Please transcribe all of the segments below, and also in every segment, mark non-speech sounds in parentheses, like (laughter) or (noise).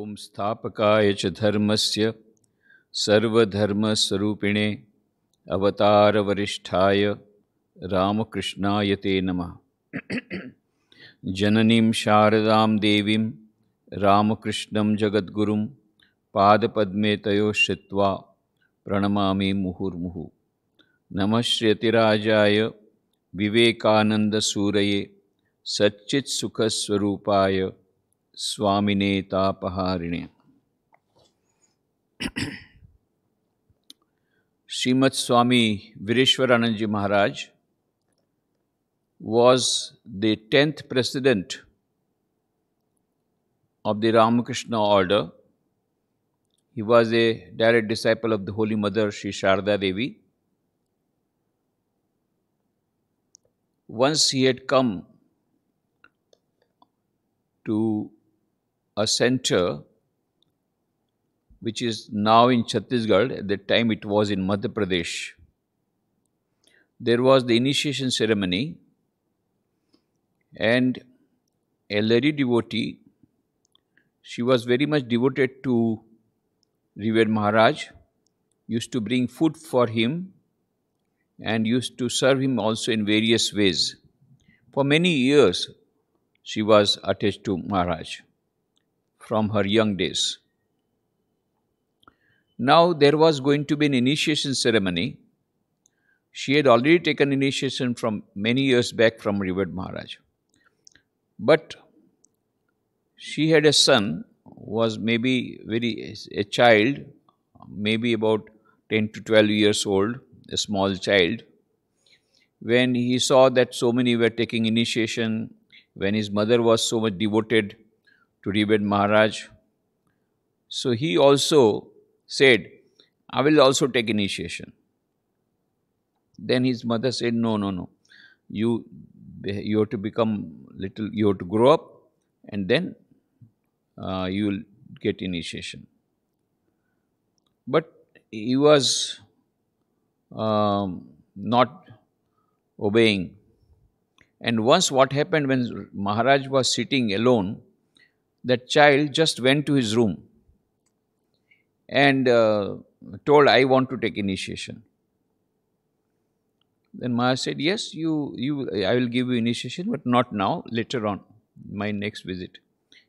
ॐ स्थापकाय च धर्मस्य सर्वधर्मस्वरूपिणे अवतारवरिष्ठाय रामकृष्णाय ते नमः जननीं शारदां देवीं रामकृष्णं जगद्गुरुं पादपद्मे तयोश्रित्वा प्रणमामि मुहुर्मुहुः नमः विवेकानन्दसूरये सच्चित्सुखस्वरूपाय स्वामिने तापहारिणे Shrimat Swami Vireshwarananda ji Maharaj was the tenth president of the Ramakrishna order he was a direct disciple of the holy mother Shri Sarada Devi once he had come to a center which is now in Chhattisgarh, at the time it was in Madhya Pradesh. There was the initiation ceremony, and a lady devotee, she was very much devoted to revered Maharaj, used to bring food for him and used to serve him also in various ways. For many years, she was attached to Maharaj from her young days. Now there was going to be an initiation ceremony. She had already taken initiation from many years back from revered Maharaj. But she had a son, was maybe very a child, maybe about 10 to 12 years old, a small child. When he saw that so many were taking initiation, when his mother was so much devoted, to rebate Maharaj. So he also said, I will also take initiation. Then his mother said, No, no, no. You, you have to become little, you have to grow up and then uh, you will get initiation. But he was um, not obeying. And once what happened when Maharaj was sitting alone that child just went to his room and uh, told, I want to take initiation. Then Maya said, yes, you, you, I will give you initiation, but not now, later on, my next visit.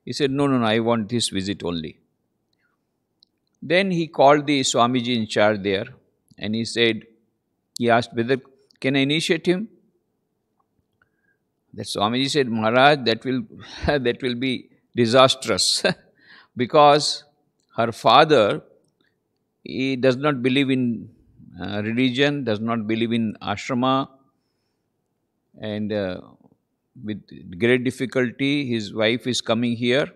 He said, no, no, no, I want this visit only. Then he called the Swamiji in charge there and he said, he asked whether, can I initiate him? The Swamiji said, Maharaj, that will, (laughs) that will be disastrous (laughs) because her father he does not believe in uh, religion, does not believe in ashrama, and uh, with great difficulty, his wife is coming here,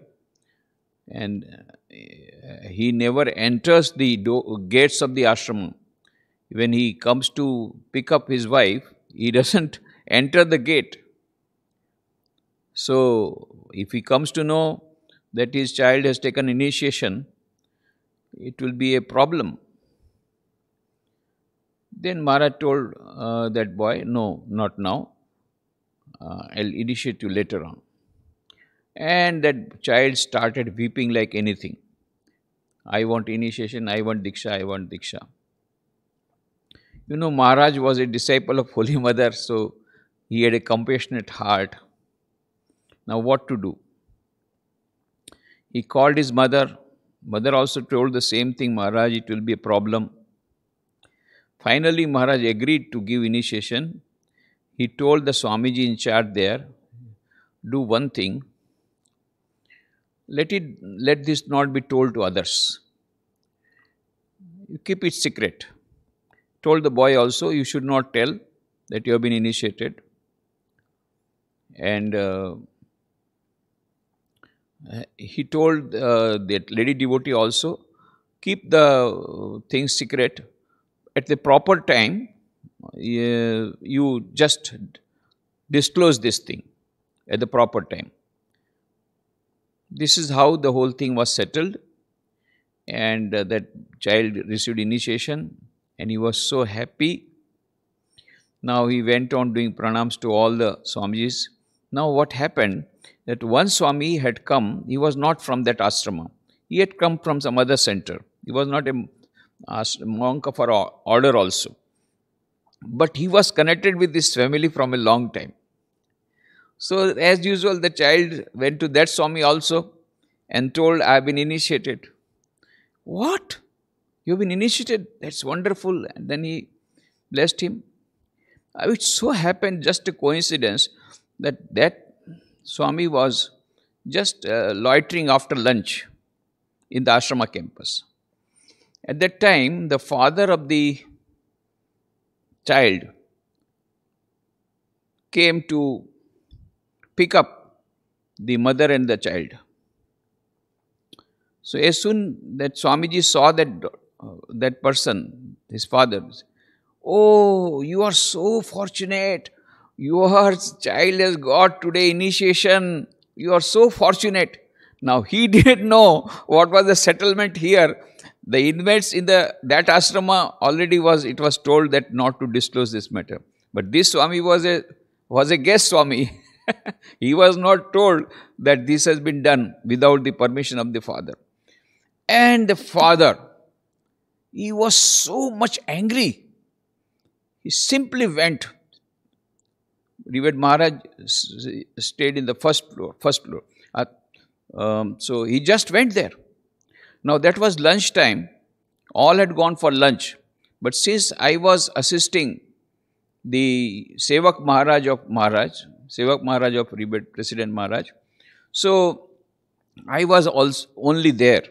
and uh, he never enters the gates of the ashrama. When he comes to pick up his wife, he (laughs) doesn't enter the gate. So, if he comes to know that his child has taken initiation, it will be a problem. Then Maharaj told uh, that boy, no, not now, uh, I'll initiate you later on. And that child started weeping like anything. I want initiation, I want Diksha, I want Diksha. You know, Maharaj was a disciple of Holy (laughs) Mother, so he had a compassionate heart. Now what to do? He called his mother. Mother also told the same thing, Maharaj, it will be a problem. Finally, Maharaj agreed to give initiation. He told the Swamiji in charge there, do one thing, let, it, let this not be told to others. You keep it secret. Told the boy also, you should not tell that you have been initiated. And uh, uh, he told uh, that lady devotee also, keep the uh, thing secret. At the proper time, uh, you just disclose this thing at the proper time. This is how the whole thing was settled and that child received initiation and he was so happy. Now he went on doing pranams to all the swamis. Now what happened? that one Swami had come, he was not from that ashrama. He had come from some other center. He was not a monk of our order also. But he was connected with this family from a long time. So, as usual, the child went to that Swami also and told, I have been initiated. What? You've been initiated? That's wonderful. And then he blessed him. Uh, it so happened, just a coincidence, that that Swami was just uh, loitering after lunch in the ashrama campus. At that time, the father of the child came to pick up the mother and the child. So as soon that Swamiji saw that uh, that person, his father, oh, you are so fortunate. Your child has got today initiation. You are so fortunate. Now, he (laughs) didn't know what was the settlement here. The inmates in the that ashrama already was, it was told that not to disclose this matter. But this Swami was a, was a guest Swami. (laughs) he was not told that this has been done without the permission of the father. And the father, he was so much angry. He simply went revered Maharaj stayed in the first floor, first floor. Uh, um, so he just went there. Now that was lunch time. All had gone for lunch. But since I was assisting the Sevak Maharaj of Maharaj, Sevak Maharaj of Rebate President Maharaj, so I was also only there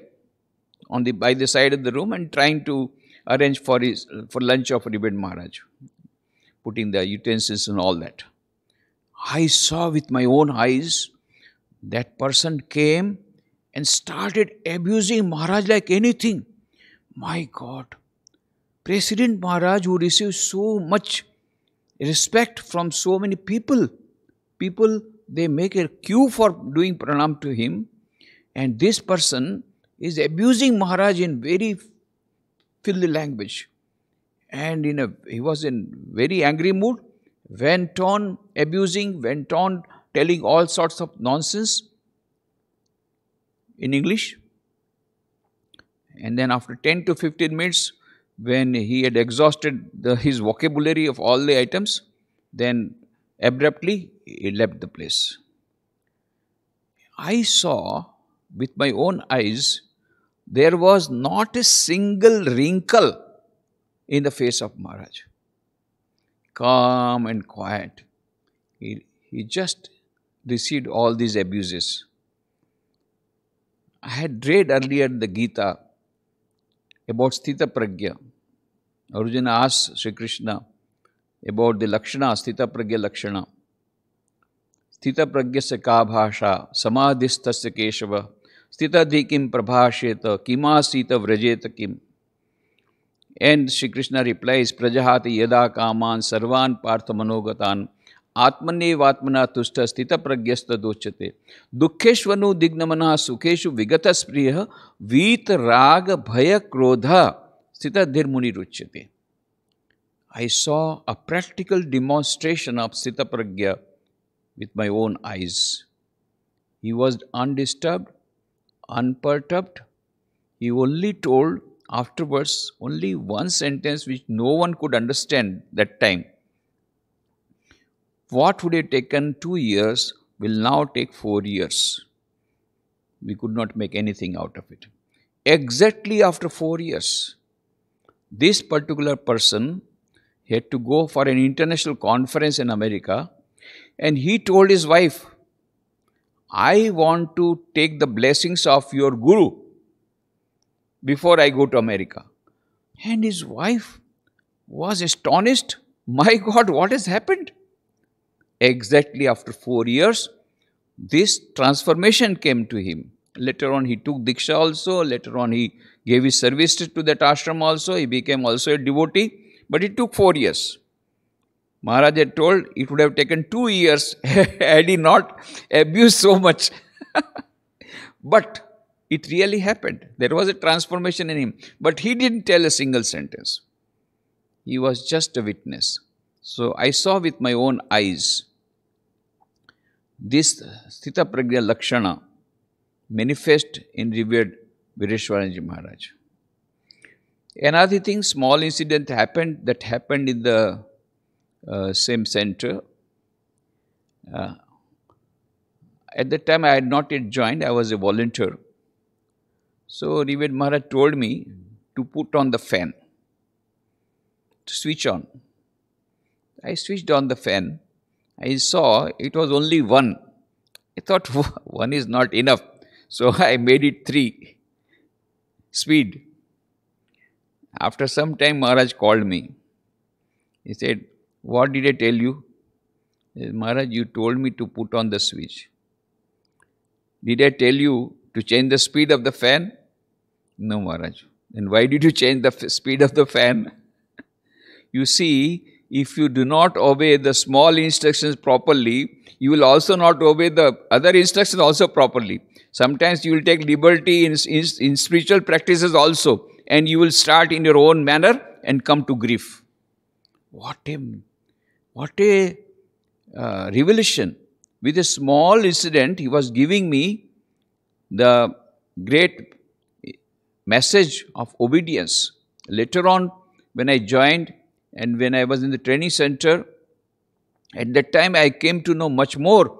on the by the side of the room and trying to arrange for his for lunch of Rebate Maharaj, putting the utensils and all that. I saw with my own eyes that person came and started abusing Maharaj like anything. My God, President Maharaj, who received so much respect from so many people, people they make a queue for doing pranam to him, and this person is abusing Maharaj in very filthy language, and in a he was in very angry mood went on abusing, went on telling all sorts of nonsense in English. And then after 10 to 15 minutes, when he had exhausted the, his vocabulary of all the items, then abruptly he left the place. I saw with my own eyes, there was not a single wrinkle in the face of Maharaj calm and quiet. He, he just received all these abuses. I had read earlier the Gita about Sthita Pragya. Arjuna asked Sri Krishna about the Lakshana, Sthita Pragya Lakshana. Sthita Pragya se ka bhasha, samadhistasya keshava, sthita di kim prabhasheta, kimasita vrajeta kim. And Shri Krishna replies प्रजहाति यदा कामान सर्वान पार्थ मनोगतान आत्मनेवात्मना तुष्ट स्थित प्रज्ञस्त दोचते दुखेश्वनु दिग्नमना सुखेशु विगत स्प्रिय वीत राग भय क्रोध स्थित धीर्मुनि रुच्यते I saw a practical demonstration of sthita prajna with my own eyes he was undisturbed unperturbed he only told afterwards only one sentence which no one could understand that time. What would have taken two years will now take four years. We could not make anything out of it. Exactly after four years, this particular person had to go for an international conference in America and he told his wife, I want to take the blessings of your guru before I go to America. And his wife was astonished. (laughs) My God, what has happened? Exactly after four years, this transformation came to him. Later on, he took Diksha also. Later on, he gave his service to that ashram also. He became also a devotee. But it took four years. Maharaj had told it would have taken two years (laughs) had he not abused so much. (laughs) but it really happened. There was a transformation in him. But he didn't tell a single sentence. He was just a witness. So I saw with my own eyes this Sthita Pragya Lakshana manifest in revered Vireshwaranji Maharaj. Another thing, small incident happened that happened in the uh, same center. Uh, at that time, I had not yet joined, I was a volunteer. So Rived Maharaj told me hmm. to put on the fan, to switch on. I switched on the fan. I saw it was only one. I thought (laughs) one is not enough. So (laughs) I made it three. Speed. After some time, Maharaj called me. He said, What did I tell you? Said, eh, Maharaj, you told me to put on the switch. Did I tell you to change the speed of the fan? No, Maharaj. Then why did you change the speed of the fan? you see, if you do not obey the small instructions properly, you will also not obey the other instructions also properly. Sometimes you will take liberty in, in, in spiritual practices also, and you will start in your own manner and come to grief. What a, what a uh, revelation. With a small incident, he was giving me the great message of obedience. Later on, when I joined and when I was in the training center, at that time I came to know much more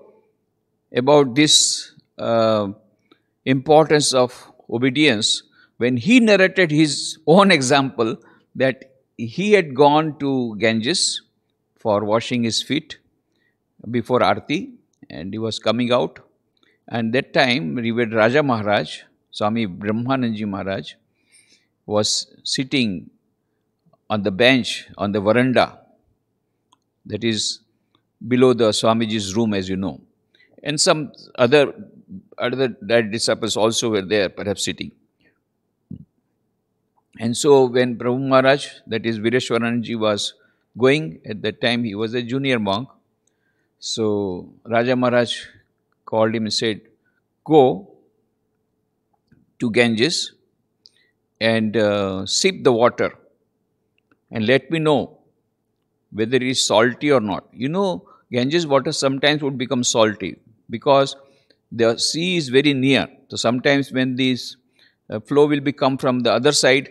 about this uh, importance of obedience when he narrated his own example that he had gone to Ganges for washing his feet before Arti and he was coming out. And that time, revered Raja Maharaj Swami Brahmananji Maharaj was sitting on the bench on the veranda that is below the Swamiji's room as you know and some other other disciples also were there perhaps sitting. And so when Prabhu Maharaj that is Vireshwaranji was going at that time he was a junior monk so Raja Maharaj called him and said go to Ganges and uh, sip the water and let me know whether it is salty or not. You know, Ganges water sometimes would become salty because the sea is very near. So sometimes when this uh, flow will become from the other side,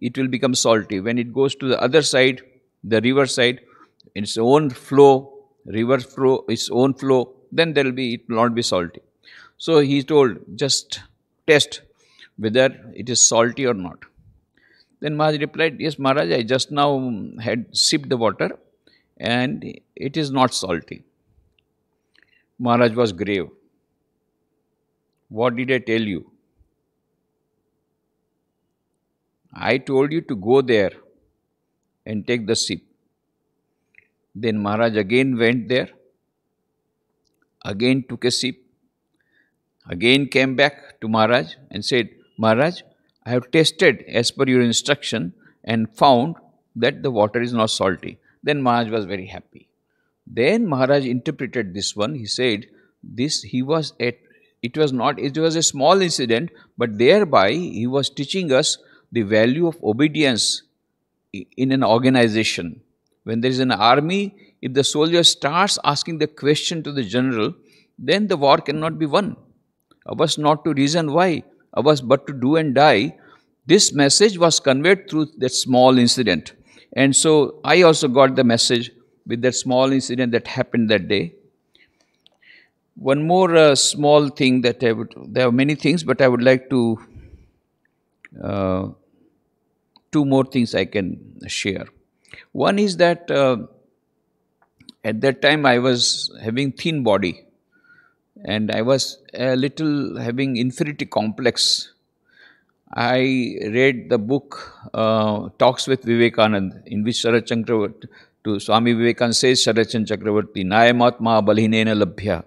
it will become salty. When it goes to the other side, the river side, its own flow, river flow, its own flow, then there will be, it will not be salty. So he told, just test whether it is salty or not. Then Maharaj replied, yes Maharaj, I just now had sipped the water and it is not salty. Maharaj was grave. What did I tell you? I told you to go there and take the sip. Then Maharaj again went there, again took a sip, again came back to Maharaj and said, Maharaj, I have tasted as per your instruction and found that the water is not salty. Then Maharaj was very happy. Then Maharaj interpreted this one. He said, this he was at, it was not, it was a small incident, but thereby he was teaching us the value of obedience in an organization. When there is an army, if the soldier starts asking the question to the general, then the war cannot be won. Of was not to reason why, I was but to do and die, this message was conveyed through that small incident. And so I also got the message with that small incident that happened that day. One more uh, small thing that I would, there are many things, but I would like to, uh, two more things I can share. One is that uh, at that time I was having thin body and I was a little having inferiority complex. I read the book uh, Talks with Vivekanand, in which Sharad Chakravarti, to Swami Vivekanand says Sharachan Chakravarti, Nayamatma Balhinena Labhya.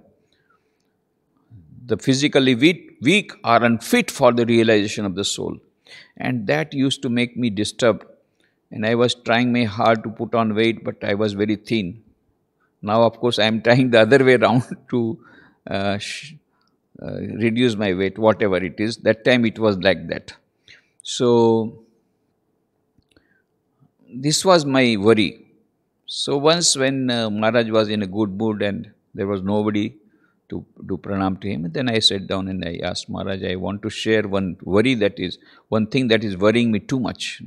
The physically weak are unfit for the realization of the soul. And that used to make me disturbed. And I was trying my hard to put on weight, but I was very thin. Now, of course, I am trying the other way (laughs) around to uh, uh, reduce my weight, whatever it is. That time it was like that. So, this was my worry. So, once when uh, Maharaj was in a good mood and there was nobody to do pranam to him, then I sat down and I asked Maharaj, I want to share one worry that is, one thing that is worrying me too much.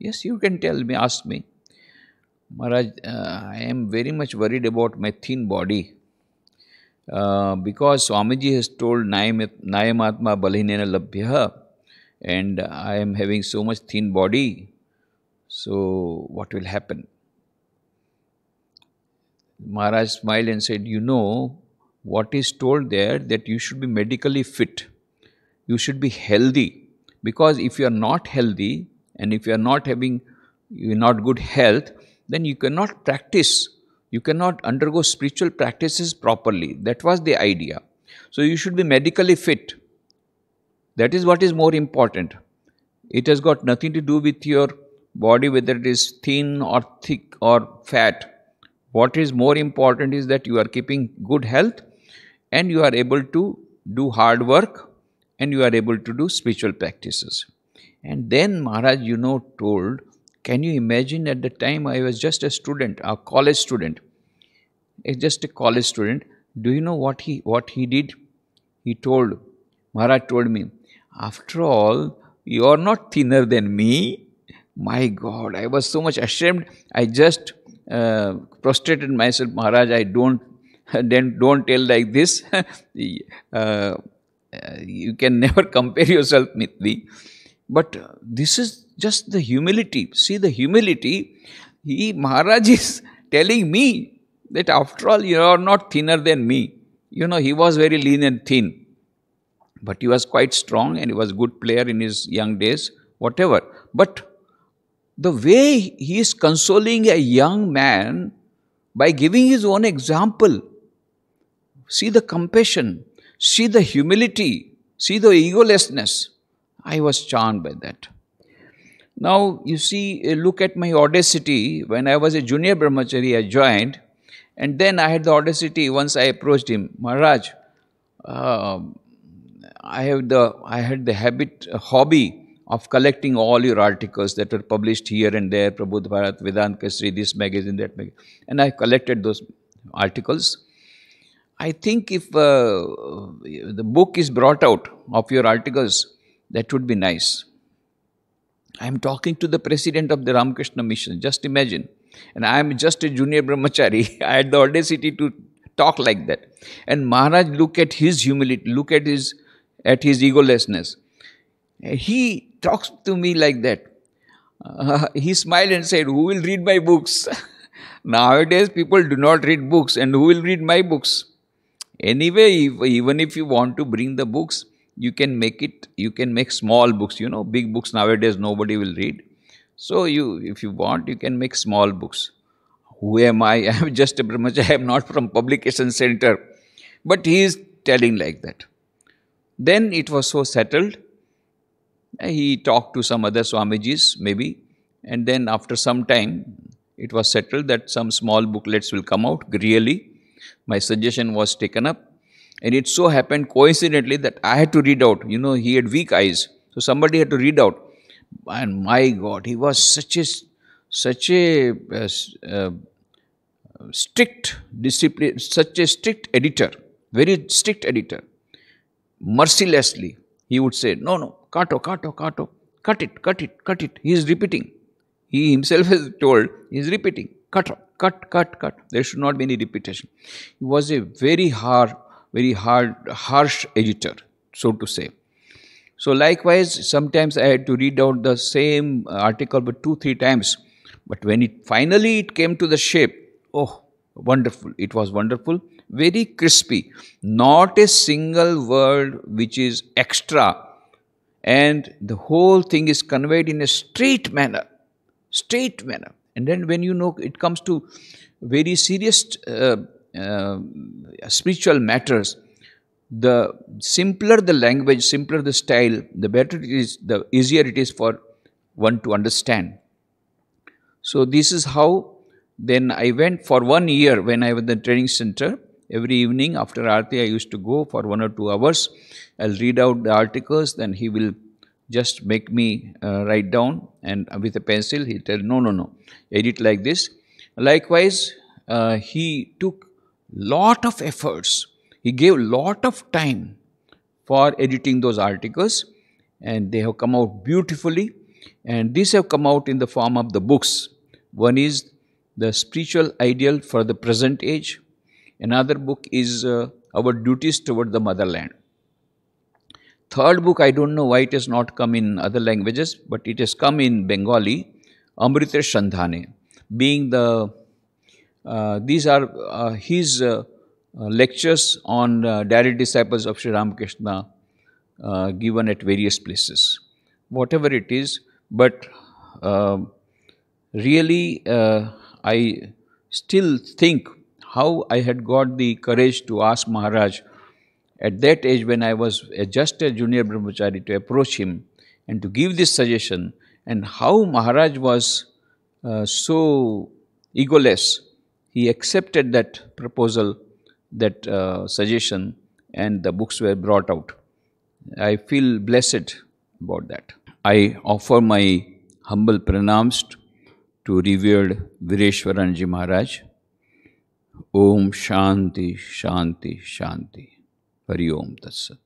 Yes, you can tell me, ask me. Maharaj, uh, I am very much worried about my thin body. Uh, because Swamiji has told Nayamatma Balhinena Labhya and I am having so much thin body, so what will happen? Maharaj smiled and said, you know, what is told there that you should be medically fit, you should be healthy because if you are not healthy and if you are not having you not good health, then you cannot practice you cannot undergo spiritual practices properly. That was the idea. So you should be medically fit. That is what is more important. It has got nothing to do with your body, whether it is thin or thick or fat. What is more important is that you are keeping good health and you are able to do hard work and you are able to do spiritual practices. And then Maharaj, you know, told, can you imagine at the time I was just a student, a college student, is just a college student. Do you know what he what he did? He told, Maharaj told me, after all, you are not thinner than me. My God, I was so much ashamed. I just uh, prostrated myself, Maharaj. I don't (laughs) then don't tell like this. (laughs) uh, you can (laughs) never compare yourself with me. But this is just the humility. See the humility. He Maharaj is telling me that after all, you are not thinner than me. You know, he was very lean and thin, but he was quite strong and he was good player in his young days, whatever. But the way he is consoling a young man by giving his own example, see the compassion, see the humility, see the egolessness. I was charmed by that. Now, you see, look at my audacity. When I was a junior brahmachari, I joined. And then I had the audacity once I approached him, Maharaj, uh, I have the I had the habit hobby of collecting all your articles that were published here and there, Prabodh Bharat, Vedant Kesari, this magazine, that magazine, and I collected those articles. I think if uh, the book is brought out of your articles, that would be nice. I am talking to the president of the Ramakrishna Mission. Just imagine. And I am just a junior brahmachari. (laughs) I had the audacity to talk like that. And Maharaj look at his humility, look at his at his egolessness. He talks to me like that. Uh, (laughs) he smiled and said, Who will read my books? (laughs) Nowadays, people do not read books, and who will read my books? Anyway, if, even if you want to bring the books, you can make it, you can make small books. You know, big books nowadays nobody will read. So you, if you want, you can make small books. Who am I? (laughs) I am just a brahmachari. I am not from publication center. But he is telling like that. Then it was so settled. He talked to some other Swamijis, maybe. And then after some time, it was settled that some small booklets will come out, really. My suggestion was taken up. And it so happened coincidentally that I had to read out. You know, he had weak eyes. So somebody had to read out. And my God, he was such a, such a uh, uh, strict discipline, such a strict editor, very strict editor. Mercilessly, he would say, no, no, kato, kato, kato, cut it, cut it, cut it. He is repeating. He himself (laughs) has told, he is repeating, cut, cut, cut, cut. There should not be any repetition. He was a very hard, very hard, harsh editor, so to say. So likewise, sometimes I had to read out the same article but two, three times. But when it finally it came to the shape, oh, wonderful. It was wonderful. Very crispy. Not a single word which is extra. And the whole thing is conveyed in a straight manner. Straight manner. And then when you know it comes to very serious uh, uh, spiritual matters, the simpler the language, simpler the style, the better it is, the easier it is for one to understand. So this is how then I went for one year when I was in the training center. Every evening after Aarti, I used to go for one or two hours. I'll read out the articles, then he will just make me uh, write down and with a pencil he'll tell, no, no, no, edit like this. Likewise, uh, he took lot of efforts he gave lot of time for editing those articles and they have come out beautifully and these have come out in the form of the books. One is The Spiritual Ideal for the Present Age. Another book is uh, Our Duties Toward the Motherland. Third book, I don't know why it has not come in other languages, but it has come in Bengali, Amritesh Shandhane, being the, uh, these are uh, his uh, uh, lectures on uh, direct disciples of Sri Ramakrishna uh, given at various places. Whatever it is, but um, really I still think how I had got the courage to ask Maharaj at that age when I was just a junior brahmachari to approach him and to give this suggestion and how Maharaj was uh, so egoless. He accepted that proposal that uh, suggestion and the books were brought out. I feel blessed about that. I offer my humble pranams to revered Vireshwaranji Maharaj. Om Shanti Shanti Shanti Hari Om Tat